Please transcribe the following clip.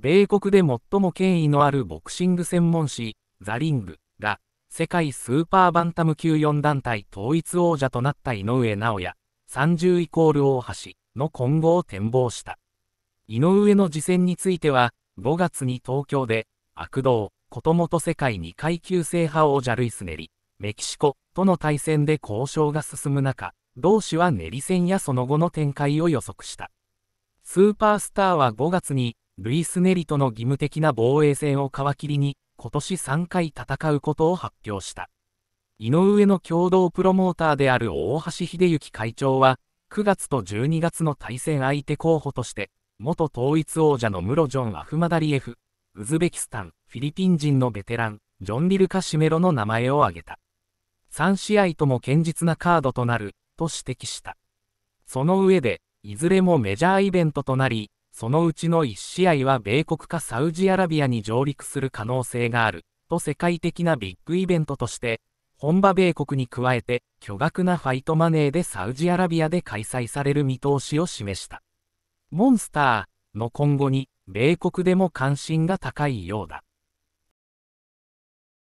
米国で最も権威のあるボクシング専門誌、ザ・リングが、世界スーパーバンタム級4団体統一王者となった井上尚弥、30イコール大橋の今後を展望した。井上の次戦については、5月に東京で、悪道、こともと世界2階級制覇王者ルイス・ネリ、メキシコとの対戦で交渉が進む中、同氏は練り戦やその後の展開を予測した。スーパースターは5月にルイス・ネリとの義務的な防衛戦を皮切りに、今年3回戦うことを発表した。井上の共同プロモーターである大橋秀幸会長は、9月と12月の対戦相手候補として、元統一王者のムロ・ジョン・アフマダリエフ、ウズベキスタン、フィリピン人のベテラン、ジョン・リルカ・シメロの名前を挙げた。3試合とも堅実なカードとなる、と指摘した。その上で、いずれもメジャーイベントとなり、そのうちの1試合は米国かサウジアラビアに上陸する可能性がある、と世界的なビッグイベントとして、本場米国に加えて巨額なファイトマネーでサウジアラビアで開催される見通しを示した。モンスターの今後に米国でも関心が高いようだ。